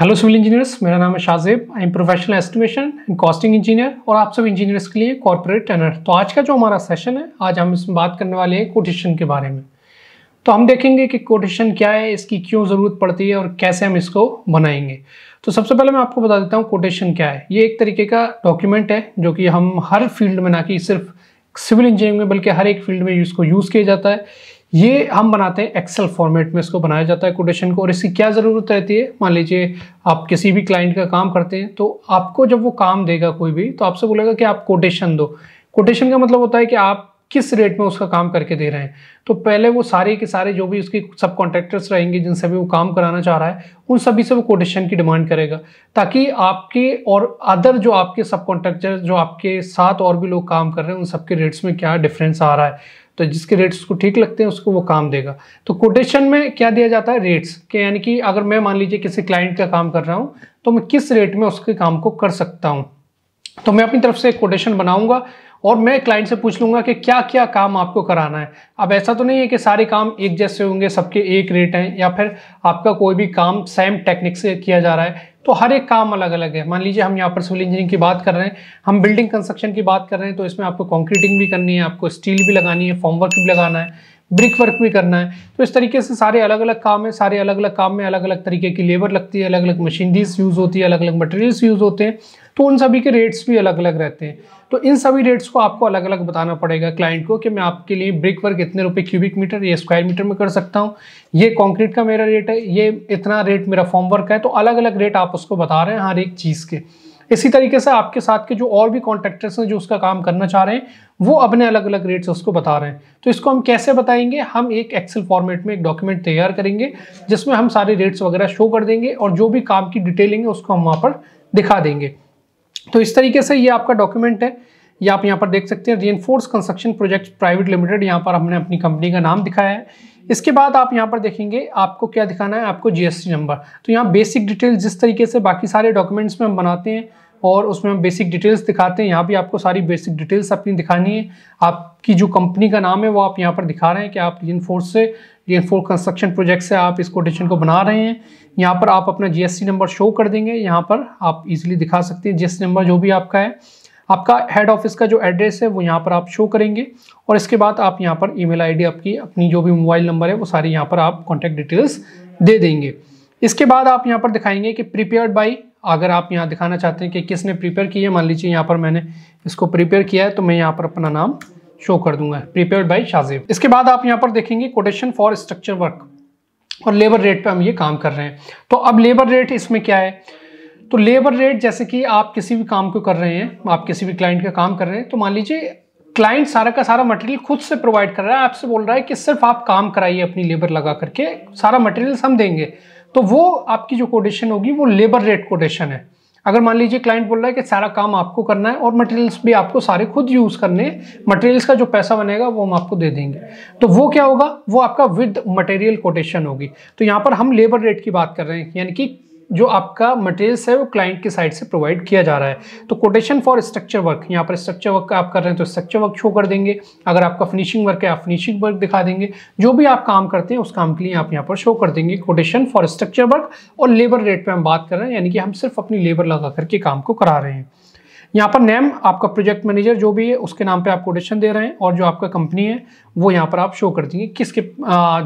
hello civil engineers मेरा नाम है Shahzeb I am professional estimation and costing engineer और आप सब इंजीनियर्स के लिए कॉर्पोरेट टनर तो आज का जो हमारा सेशन है आज हम इसमें बात करने वाले हैं कोटेशन के बारे में तो हम देखेंगे कि कोटेशन क्या है इसकी क्यों ज़रूरत पड़ती है और कैसे हम इसको बनाएंगे तो सबसे पहले मैं आपको बता देता हूँ कोटेशन क्या है ये एक तरीके का डॉक्यूमेंट है जो कि हम हर फील्ड में ना कि सिर्फ सिविल इंजीनियरिंग में बल्कि हर एक फील्ड में इसको यूज़ किया जाता है ये हम बनाते हैं एक्सेल फॉर्मेट में इसको बनाया जाता है कोटेशन को और इसकी क्या ज़रूरत रहती है मान लीजिए आप किसी भी क्लाइंट का काम करते हैं तो आपको जब वो काम देगा कोई भी तो आपसे बोलेगा कि आप कोटेशन दो कोटेशन का मतलब होता है कि आप किस रेट में उसका काम करके दे रहे हैं तो पहले वो सारे के सारे जो भी उसके सब कॉन्ट्रैक्टर्स रहेंगे जिनसे भी वो काम कराना चाह रहा है उन सभी से वो कोटेशन की डिमांड करेगा ताकि आपके और अदर जो आपके सब कॉन्ट्रैक्टर जो आपके साथ और भी लोग काम कर रहे हैं उन सबके रेट्स में क्या डिफरेंस आ रहा है तो जिसके रेट्स को ठीक लगते हैं उसको वो काम देगा तो कोटेशन में क्या दिया जाता है रेट्स के यानी कि अगर मैं मान लीजिए किसी क्लाइंट का काम कर रहा हूँ तो मैं किस रेट में उसके काम को कर सकता हूँ तो मैं अपनी तरफ से एक कोटेशन बनाऊंगा और मैं क्लाइंट से पूछ लूंगा कि क्या क्या काम आपको कराना है अब ऐसा तो नहीं है कि सारे काम एक जैसे होंगे सबके एक रेट हैं या फिर आपका कोई भी काम सेम टेक्निक से किया जा रहा है तो हर एक काम अलग अलग है मान लीजिए हम यहाँ पर सिविल इंजीनियरिंग की बात कर रहे हैं हम बिल्डिंग कंस्ट्रक्शन की बात कर रहे हैं तो इसमें आपको कॉन्क्रीटिंग भी करनी है आपको स्टील भी लगानी है फॉर्म वर्क भी लगाना है ब्रिक वर्क भी करना है तो इस तरीके से सारे अलग अलग काम है सारे अलग अलग काम में अलग अलग तरीके की लेबर लगती है अलग अलग मशीनरीज यूज़ होती है अलग अलग मटेरियल्स यूज़ होते हैं तो उन सभी के रेट्स भी अलग अलग रहते हैं तो इन सभी रेट्स को आपको अलग अलग बताना पड़ेगा क्लाइंट को कि मैं आपके लिए ब्रिक वर्क इतने रुपए क्यूबिक मीटर या स्क्वायर मीटर में कर सकता हूँ ये कंक्रीट का मेरा रेट है ये इतना रेट मेरा फॉर्म वर्क है तो अलग अलग रेट आप उसको बता रहे हैं हर एक चीज़ के इसी तरीके से आपके साथ के जो और भी कॉन्ट्रैक्टर्स हैं जो उसका काम करना चाह रहे हैं वो अपने अलग अलग रेट्स उसको बता रहे हैं तो इसको हम कैसे बताएंगे हम एक एक्सेल फॉर्मेट में एक डॉक्यूमेंट तैयार करेंगे जिसमें हम सारे रेट्स वगैरह शो कर देंगे और जो भी काम की डिटेलिंग है उसको हम वहाँ पर दिखा देंगे तो इस तरीके से ये आपका डॉक्यूमेंट है ये आप यहाँ पर देख सकते हैं Reinforce Construction Project Private Limited यहाँ पर हमने अपनी कंपनी का नाम दिखाया है इसके बाद आप यहाँ पर देखेंगे आपको क्या दिखाना है आपको जीएसटी नंबर तो यहाँ बेसिक डिटेल्स जिस तरीके से बाकी सारे डॉक्यूमेंट्स में हम बनाते हैं और उसमें हम बेसिक डिटेल्स दिखाते हैं यहाँ भी आपको सारी बेसिक डिटेल्स अपनी दिखानी है आपकी जो कंपनी का नाम है वो आप यहाँ पर दिखा रहे हैं कि आप री से ये फोर कंस्ट्रक्शन प्रोजेक्ट से आप इस कोटेशन को बना रहे हैं यहाँ पर आप अपना जीएसटी नंबर शो कर देंगे यहाँ पर आप इजीली दिखा सकते हैं जीएसटी नंबर जो भी आपका है आपका हेड ऑफिस का जो एड्रेस है वो यहाँ पर आप शो करेंगे और इसके बाद आप यहाँ पर ईमेल आईडी आपकी अपनी जो भी मोबाइल नंबर है वो सारी यहाँ पर आप कॉन्टैक्ट डिटेल्स दे देंगे इसके बाद आप यहाँ पर दिखाएंगे कि प्रिपेयर बाई अगर आप यहाँ दिखाना चाहते हैं कि किसने प्रिपेयर किया मान लीजिए यहाँ पर मैंने इसको प्रिपेयर किया है तो मैं यहाँ पर अपना नाम शो कर दूंगा प्रीपेयर्ड बाई शाजिब इसके बाद आप यहाँ पर देखेंगे कोटेशन फॉर स्ट्रक्चर वर्क और लेबर रेट पे हम ये काम कर रहे हैं तो अब लेबर रेट इसमें क्या है तो लेबर रेट जैसे कि आप किसी भी काम को कर रहे हैं आप किसी भी क्लाइंट का काम कर रहे हैं तो मान लीजिए क्लाइंट सारा का सारा मटेरियल खुद से प्रोवाइड कर रहा है आपसे बोल रहा है कि सिर्फ आप काम कराइए अपनी लेबर लगा करके सारा मटेरियल हम देंगे तो वो आपकी जो कोटेशन होगी वो लेबर रेट कोटेशन है अगर मान लीजिए क्लाइंट बोल रहा है कि सारा काम आपको करना है और मटेरियल्स भी आपको सारे खुद यूज़ करने हैं मटेरियल्स का जो पैसा बनेगा वो हम आपको दे देंगे तो वो क्या होगा वो आपका विद मटेरियल कोटेशन होगी तो यहाँ पर हम लेबर रेट की बात कर रहे हैं यानी कि जो आपका मटेरियल्स है वो क्लाइंट की साइड से प्रोवाइड किया जा रहा है तो कोटेशन फॉर स्ट्रक्चर वर्क यहाँ पर स्ट्रक्चर वर्क आप कर रहे हैं तो स्ट्रक्चर वर्क शो कर देंगे अगर आपका फिनिशिंग वर्क है आप फिनिशिंग वर्क दिखा देंगे जो भी आप काम करते हैं उस काम के लिए आप यहाँ पर शो कर देंगे कोटेशन फॉर स्ट्रक्चर वर्क और लेबर रेट पर हम बात कर रहे हैं यानी कि हम सिर्फ अपनी लेबर लगा करके काम को करा रहे हैं यहाँ पर नेम आपका प्रोजेक्ट मैनेजर जो भी है उसके नाम पे आप कोटेशन दे रहे हैं और जो आपका कंपनी है वो यहाँ पर आप शो कर देंगे किसके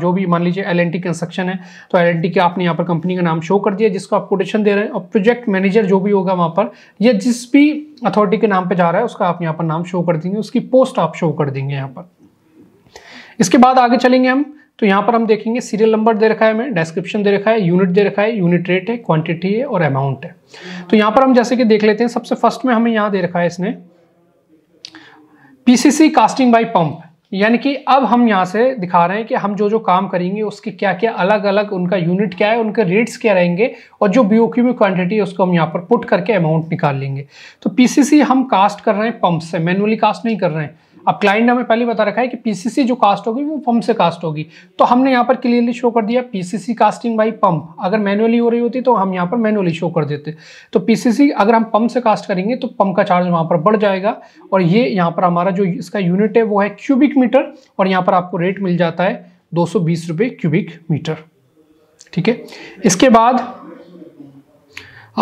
जो भी मान लीजिए एल कंस्ट्रक्शन है तो एल के आपने यहाँ पर कंपनी का नाम शो कर दिया जिसको आप कोटेशन दे रहे हैं और प्रोजेक्ट मैनेजर जो भी होगा वहाँ पर या जिस भी अथॉरिटी के नाम पर जा रहा है उसका आप यहाँ पर नाम शो कर देंगे उसकी पोस्ट आप शो कर देंगे यहाँ पर इसके बाद आगे चलेंगे हम तो यहाँ पर हम देखेंगे सीरियल नंबर दे रखा है हमें डिस्क्रिप्शन दे रखा है यूनिट दे रखा है यूनिट रेट है क्वांटिटी है और अमाउंट है तो यहाँ पर हम जैसे कि देख लेते हैं सबसे फर्स्ट में हमें यहाँ दे रखा है इसने पीसीसी कास्टिंग बाय पंप यानी कि अब हम यहाँ से दिखा रहे हैं कि हम जो जो काम करेंगे उसके क्या क्या अलग अलग उनका यूनिट क्या है उनके रेट्स क्या रहेंगे और जो बी में क्वांटिटी है उसको हम यहाँ पर पुट करके अमाउंट निकाल लेंगे तो पीसीसी हम कास्ट कर रहे हैं पंप से मैनुअली कास्ट नहीं कर रहे हैं अब क्लाइंट ने हमें पहले बता रखा है कि पीसीसी जो कास्ट होगी वो पंप से कास्ट होगी तो हमने यहाँ पर क्लियरली शो कर दिया पीसीसी कास्टिंग बाई पंप अगर मैनुअली हो रही होती तो हम यहाँ पर मैनुअली शो कर देते तो पीसीसी अगर हम पंप से कास्ट करेंगे तो पंप का चार्ज वहाँ पर बढ़ जाएगा और ये यहाँ पर हमारा जो इसका यूनिट है वो है क्यूबिक मीटर और यहाँ पर आपको रेट मिल जाता है दो सौ क्यूबिक मीटर ठीक है इसके बाद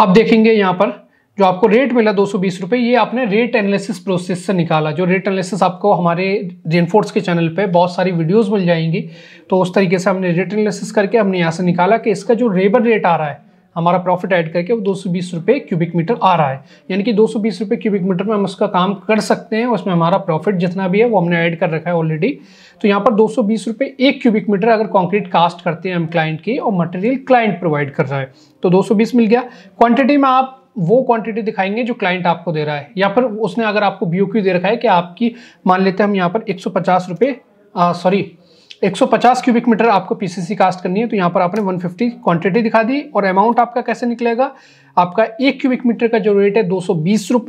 आप देखेंगे यहाँ पर जो आपको रेट मिला दो सौ ये आपने रेट एनालिसिस प्रोसेस से निकाला जो रेट एनालिसिस आपको हमारे रेनफोर्स के चैनल पे बहुत सारी वीडियोस मिल जाएंगी तो उस तरीके से हमने रेट एनालिसिस करके हमने यहाँ से निकाला कि इसका जो रेबर रेट आ रहा है हमारा प्रॉफिट ऐड करके वो दो सौ क्यूबिक मीटर आ रहा है यानी कि दो सौ क्यूबिक मीटर में हम उसका काम कर सकते हैं उसमें हमारा प्रॉफिट जितना भी है वो हमने ऐड कर रखा है ऑलरेडी तो यहाँ पर दो सौ एक क्यूबिक मीटर अगर कंक्रीट कास्ट करते हैं हम क्लाइंट की और मटेरियल क्लाइंट प्रोवाइड कर रहा है तो 220 मिल गया क्वांटिटी में आप वो क्वांटिटी दिखाएंगे जो क्लाइंट आपको दे रहा है या फिर उसने अगर आपको बी दे रखा है कि आपकी मान लेते हैं हम यहाँ पर एक सौ सॉरी 150 क्यूबिक मीटर आपको पीसीसी कास्ट करनी है तो यहाँ पर आपने 150 क्वांटिटी दिखा दी और अमाउंट आपका कैसे निकलेगा आपका एक क्यूबिक मीटर का जो रेट है दो सौ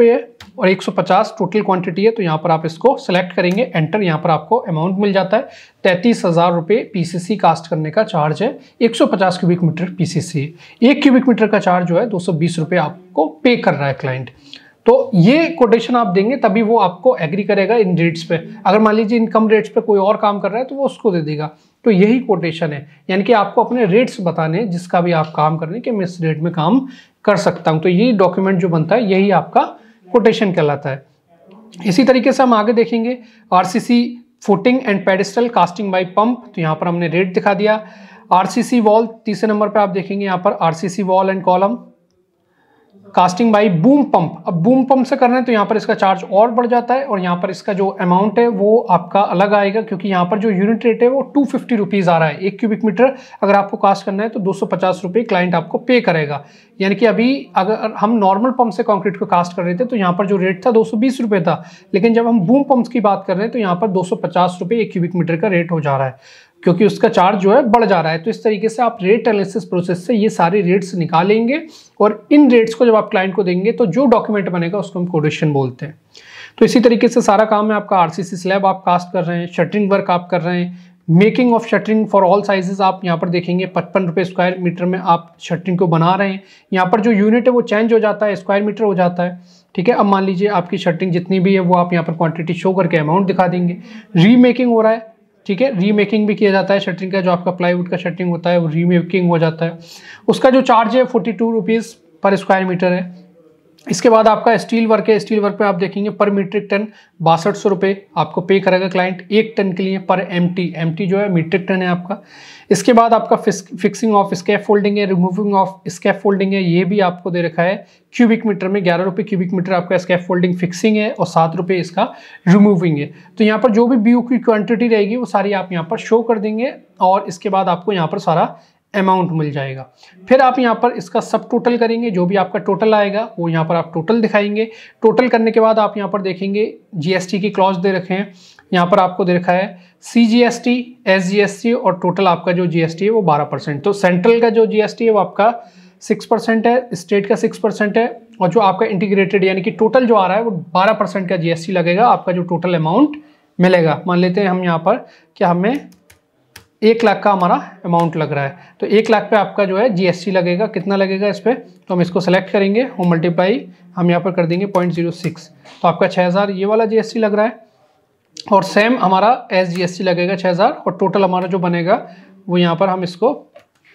है और 150 टोटल क्वांटिटी है तो यहाँ पर आप इसको सेलेक्ट करेंगे एंटर यहाँ पर आपको अमाउंट मिल जाता है तैंतीस हज़ार रुपये पी कास्ट करने का चार्ज है 150 क्यूबिक मीटर पी एक क्यूबिक मीटर का चार्ज जो है दो सौ आपको पे कर रहा है क्लाइंट तो ये कोटेशन आप देंगे तभी वो आपको एग्री करेगा इन रेट्स पे अगर मान लीजिए इनकम रेट्स पे कोई और काम कर रहा है तो वो उसको दे देगा तो यही कोटेशन है यानी कि आपको अपने रेट्स बताने जिसका भी आप काम कर रहे हैं कि मैं इस रेट में काम कर सकता हूँ तो यही डॉक्यूमेंट जो बनता है यही आपका कोटेशन कहलाता है इसी तरीके से हम आगे देखेंगे RCC footing and pedestal casting by pump तो यहाँ पर हमने रेट दिखा दिया आरसीसी वॉल तीसरे नंबर पर आप देखेंगे यहाँ पर RCC wall and column casting by boom pump अब बूम पंप से कर रहे हैं तो यहाँ पर इसका चार्ज और बढ़ जाता है और यहाँ पर इसका जो अमाउंट है वो आपका अलग आएगा क्योंकि यहाँ पर जो यूनिट रेट है वो टू फिफ्टी रुपीज़ आ रहा है एक क्यूबिक मीटर अगर आपको कास्ट करना है तो दो सौ पचास रुपये क्लाइंट आपको पे करेगा यानी कि अभी अगर हम नॉर्मल पंप से कॉन्क्रीट को कास्ट कर रहे थे तो यहाँ पर जो रेट था दो सौ बीस रुपये था लेकिन जब हम बूम पंप्स की बात कर रहे हैं तो यहाँ पर दो सौ पचास रुपये एक क्यूबिक मीटर का रेट हो जा रहा है क्योंकि उसका चार्ज जो है बढ़ जा रहा है तो इस तरीके से आप रेट एनालिसिस प्रोसेस से ये सारे रेट्स निकालेंगे और इन रेट्स को जब आप क्लाइंट को देंगे तो जो डॉक्यूमेंट बनेगा उसको हम कोडेशन बोलते हैं तो इसी तरीके से सारा काम है आपका आर सी स्लैब आप कास्ट कर रहे हैं शटरिंग वर्क आप कर रहे हैं making of shuttering for all sizes आप यहाँ पर देखेंगे पचपन रुपये स्क्वायर मीटर में आप शटरिंग को बना रहे हैं यहाँ पर जो यूनिट है वो चेंज हो जाता है स्क्वायर मीटर हो जाता है ठीक है अब मान लीजिए आपकी शटरिंग जितनी भी है वो आप यहाँ पर क्वांटिटी शो करके अमाउंट दिखा देंगे रीमेकिंग हो रहा है ठीक है रीमेकिंग भी किया जाता है शटरिंग का जो आपका प्लाईवुड का शटरिंग होता है वो रीमेकिंग हो जाता है उसका जो चार्ज है forty two rupees per square metre है इसके बाद आपका स्टील वर्क है स्टील वर्क पे आप देखेंगे पर मीट्रिक टन बासठ सौ रुपये आपको पे करेगा क्लाइंट एक टन के लिए पर एम टी एम टी जो है मीट्रिक टन है आपका इसके बाद आपका फिक्सिंग ऑफ स्कैप फोल्डिंग है रिमूविंग ऑफ स्कैप फोल्डिंग है ये भी आपको दे रखा है क्यूबिक मीटर में ग्यारह रुपये क्यूबिक मीटर आपका स्कैप फोल्डिंग फिक्सिंग है और सात रुपये इसका रिमूविंग है तो यहाँ पर जो भी बी की क्वान्टिटी रहेगी वो सारी आप यहाँ पर शो कर देंगे और इसके बाद आपको यहाँ पर सारा अमाउंट मिल जाएगा फिर आप यहाँ पर इसका सब टोटल करेंगे जो भी आपका टोटल आएगा वो यहाँ पर आप टोटल दिखाएंगे टोटल करने के बाद आप यहाँ पर देखेंगे जीएसटी की क्लॉज दे रखे हैं यहाँ पर आपको दे रखा है C G S T S G S T और टोटल आपका जो जी एस टी है वो बारह परसेंट तो सेंट्रल का जो जी एस टी है वो आपका सिक्स परसेंट है स्टेट का सिक्स परसेंट है और जो आपका इंटीग्रेटेड यानी कि टोटल जो आ रहा है वो बारह परसेंट का जी एस टी लगेगा आपका जो टोटल अमाउंट मिलेगा मान लेते हैं हम यहाँ पर कि हमें एक लाख का हमारा अमाउंट लग रहा है तो एक लाख पे आपका जो है जीएसटी लगेगा कितना लगेगा इस पर तो हम इसको सेलेक्ट करेंगे और मल्टीप्लाई हम यहाँ पर कर देंगे पॉइंट जीरो सिक्स तो आपका छः हज़ार ये वाला जीएसटी लग रहा है और सेम हमारा एस जीएसटी लगेगा छः हज़ार और टोटल हमारा जो बनेगा वो यहाँ पर हम इसको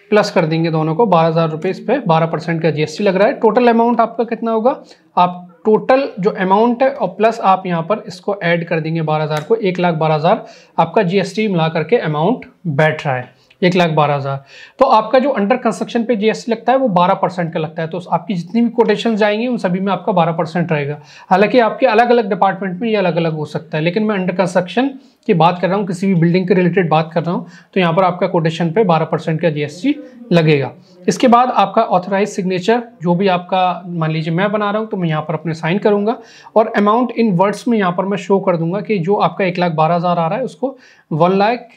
प्लस कर देंगे दोनों को बारह हज़ार रुपये इस पर बारह परसेंट का जीएसटी लग रहा है टोटल अमाउंट आपका कितना होगा आप टोटल जो अमाउंट है और प्लस आप यहाँ पर इसको ऐड कर देंगे बारह हज़ार को एक लाख बारह हज़ार आपका जीएसटी मिला करके अमाउंट बैठ रहा है एक लाख बारह हज़ार तो आपका जो अंडर कंस्ट्रक्शन पे जीएसटी लगता है वो बारह परसेंट का लगता है तो आपकी जितनी भी कोटेशन जाएंगी उन सभी में आपका बारह परसेंट रहेगा हालांकि आपके अलग अलग डिपार्टमेंट में ये अलग अलग हो सकता है लेकिन मैं अंडर कंस्ट्रक्शन की बात कर रहा हूँ किसी भी बिल्डिंग के रिलेटेड बात कर रहा हूँ तो यहाँ पर आपका कोटेशन पे बारह परसेंट का जीएसटी लगेगा इसके बाद आपका ऑथराइज सिग्नेचर जो भी आपका मान लीजिए मैं बना रहा हूँ तो मैं यहाँ पर अपने साइन करूँगा और अमाउंट इन वर्ड्स में यहाँ पर मैं शो कर दूंगा कि जो आपका एक लाख बारह हज़ार आ रहा है उसको वन लाख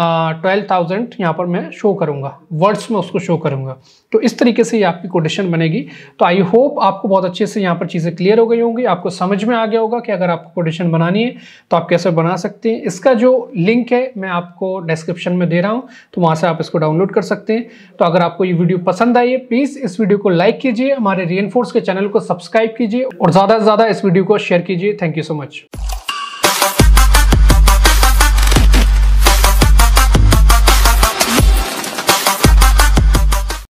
ट्वेल्व थाउजेंड यहाँ पर मैं शो करूँगा वर्ड्स में उसको शो करूँगा तो इस तरीके से ये आपकी कोटेशन बनेगी तो आई होप आपको बहुत अच्छे से यहाँ पर चीज़ें क्लियर हो गई होंगी आपको समझ में आ गया होगा कि अगर आपको कोटेशन बनानी है तो आप कैसे बना सकते हैं इसका जो लिंक है मैं आपको डिस्क्रिप्शन में दे रहा हूँ तो वहाँ से आप इसको डाउनलोड कर सकते हैं तो अगर आपको ये वीडियो पसंद आई है प्लीज़ इस वीडियो को लाइक कीजिए हमारे री के चैनल को सब्सक्राइब कीजिए और ज़्यादा से ज़्यादा इस वीडियो को शेयर कीजिए थैंक यू सो मच